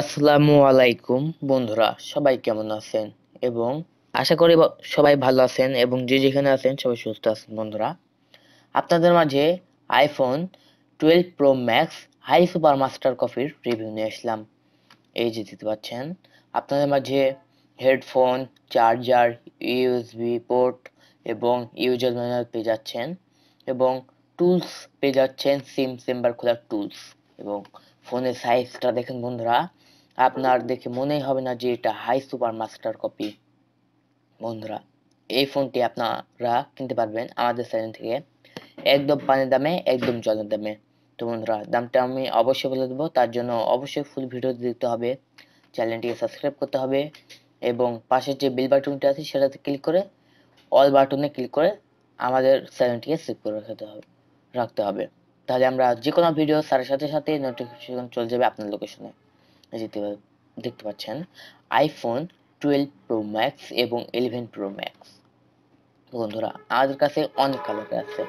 আসসালামু আলাইকুম বন্ধুরা সবাই কেমন আছেন এবং আশা করি সবাই ভালো আছেন এবং যে যেখানে আছেন সবাই সুস্থ আছেন বন্ধুরা আপনাদের মাঝে iPhone twelve pro max high super master কফির রিভিউ নিয়ে আসলাম এই যে দিতে পাচ্ছেন আপনাদের মাঝে হেডফোন চার্জার ইউএসবি পোর্ট এবং ইউজার ম্যানুয়াল পেয়ে যাচ্ছেন এবং টুলস পেয়ে যাচ্ছেন সিম সেম্বার খোলার টুলস এবং ফোনের সাইজটা দেখেন বন্ধুরা আপনার দেখে মনেই হবে না যে এটা হাই সুপার মাস্টার কপি বন্ধুরা এই ফোনটি আপনারা কিনতে পারবেন আমাদের সাইন থেকে একদম পানির দামে একদম জলের দামে তো বন্ধুরা দামটা আমি অবশ্যই বলে দেবো তার জন্য অবশ্যই ফুল ভিডিও দিতে হবে চ্যানেলটিকে সাবস্ক্রাইব করতে হবে এবং পাশের যে বিল বাটনটি আছে সেটাতে ক্লিক করে অল বাটনে ক্লিক করে আমাদের চ্যানেলটিকে সেভ করে রাখতে হবে রাখতে হবে তাহলে আমরা যে কোনো ভিডিও ছাড়ার সাথে সাথে নোটিফিকেশন চলে যাবে আপনার লোকেশনে যেতে দেখতে পাচ্ছেন আইফোন টুয়েলভ প্রো ম্যাক্স এবং ইলেভেন প্রো ম্যাক্স বন্ধুরা আমাদের কাছে অনেক কালার আছে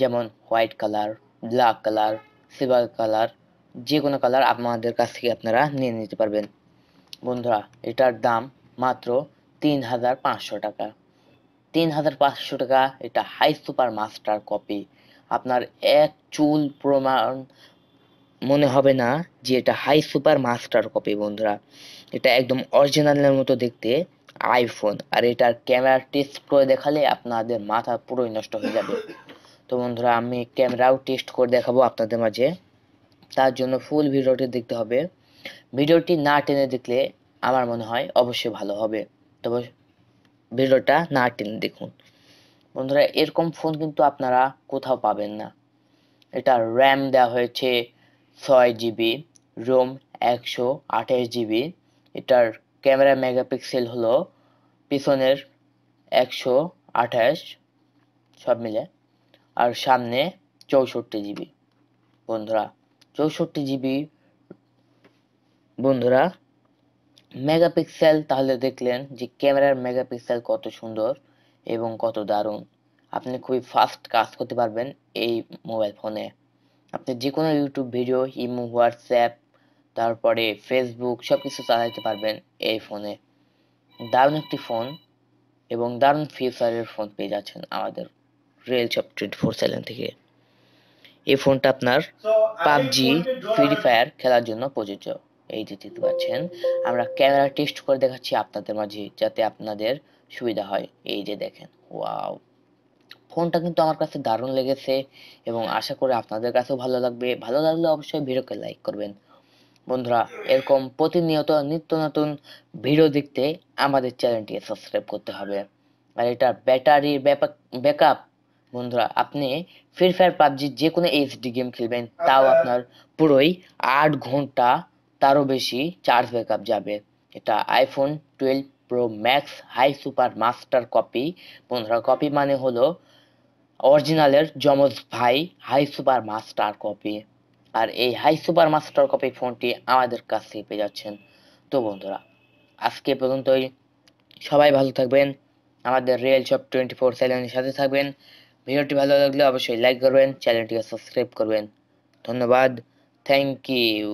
যেমন white colour black colour silver colour যে কোনো কালার আমাদের কাছ থেকে আপনারা নিয়ে নিতে পারবেন বন্ধুরা এটার দাম মাত্র তিন হাজার পাঁচশো টাকা তিন হাজার পাঁচশো টাকা এটা হাই সুপার মাস্টার কপি আপনার এক চুল প্রমাণ মনে হবে না যে এটা হাই সুপার মাস্টার কপি বন্ধুরা এটা একদম অরিজিনালের মতো দেখতে আইফোন আর এটার ক্যামেরা টেস্ট করে দেখালে আপনাদের মাথা পুরোই নষ্ট হয়ে যাবে তো বন্ধুরা আমি ক্যামেরাও টেস্ট করে দেখাবো আপনাদের মাঝে তার জন্য ফুল ভিডিওটি দেখতে হবে ভিডিওটি না টেনে দেখলে আমার মনে হয় অবশ্যই ভালো হবে তবে ভিডিওটা না টেনে দেখুন বন্ধুরা এরকম ফোন কিন্তু আপনারা কোথাও পাবেন না এটা র্যাম দেওয়া হয়েছে ছয় জিবি রোম একশো আঠাশ জিবি এটার ক্যামেরা মেগাপিক্সেল হলো পিছনের একশো আঠাশ সব মিলে আর সামনে চৌষট্টি জিবি বন্ধুরা চৌষট্টি জিবি বন্ধুরা মেগাপিক্সেল তাহলে দেখলেন যে ক্যামেরার মেগাপিক্সেল কত সুন্দর এবং কত দারুণ আপনি খুবই ফাস্ট কাজ করতে পারবেন এই মোবাইল ফোনে আপনি যে কোনো ইউটিউব ভিডিও ইমো হোয়াটসঅ্যাপ তারপরে ফেসবুক সব কিছু চালাতে পারবেন এই ফোনে দারুণ একটি ফোন এবং দারুণ ফিউচারের ফোন পেয়ে যাচ্ছেন আমাদের real chop twenty four seven থেকে এই ফোনটা আপনার পাবজি ফ্রি ফায়ার খেলার জন্য প্রযোজ্য এই যে দেখতে পাচ্ছেন আমরা ক্যামেরা টেস্ট করে দেখাচ্ছি আপনাদের মাঝে যাতে আপনাদের সুবিধা হয় এই যে দেখেন ওয়াও ফোনটা কিন্তু আমার কাছে দারুণ লেগেছে এবং আশা করি আপনাদের কাছেও ভালো লাগবে ভালো লাগলে অবশ্যই ভিডিওকে লাইক করবেন বন্ধুরা এরকম প্রতিনিয়ত নিত্য নতুন ভিডিও দেখতে আমাদের চ্যানেলটিকে সাবস্ক্রাইব করতে হবে আর এটা ব্যাটারির ব্যাকআপ বন্ধুরা আপনি ফ্রি ফায়ার পাবজি যে কোনো এইচডি গেম খেলবেন তাও আপনার পুরোই আট ঘন্টা তারও বেশি চার্জ ব্যাকআপ যাবে এটা iPhone twelve pro max high super master copy বন্ধুরা কপি মানে হলো অরিজিনালের জমজ ভাই হাই সুপার মাস্টার কপি আর এই হাই সুপার মাস্টার কপি ফোনটি আমাদের কাছ থেকে পেয়ে যাচ্ছেন তো বন্ধুরা আজকে পর্যন্তই সবাই ভালো থাকবেন আমাদের রিয়েল শপ টোয়েন্টি ফোর চ্যানেলের সাথে থাকবেন ভিডিওটি ভালো লাগলে অবশ্যই লাইক করবেন চ্যানেলটিকে সাবস্ক্রাইব করবেন ধন্যবাদ থ্যাংক ইউ